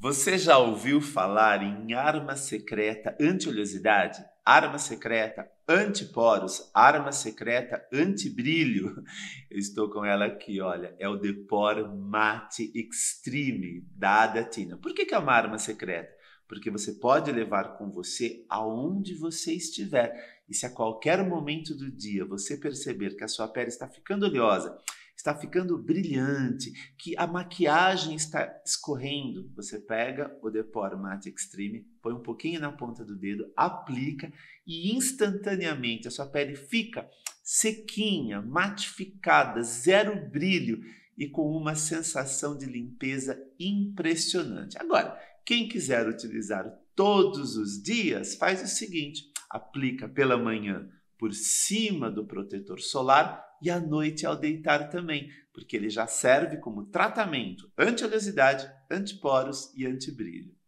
Você já ouviu falar em arma secreta anti-oleosidade? Arma secreta anti poros, Arma secreta anti-brilho? Eu estou com ela aqui, olha. É o Depor Mate Extreme da Adatina. Por que, que é uma arma secreta? Porque você pode levar com você aonde você estiver. E se a qualquer momento do dia você perceber que a sua pele está ficando oleosa, está ficando brilhante, que a maquiagem está escorrendo. Você pega o Depor Matte Extreme, põe um pouquinho na ponta do dedo, aplica e instantaneamente a sua pele fica sequinha, matificada, zero brilho e com uma sensação de limpeza impressionante. Agora, quem quiser utilizar todos os dias, faz o seguinte: aplica pela manhã por cima do protetor solar e à noite ao deitar também, porque ele já serve como tratamento anti-oleosidade, antiporos e anti brilho.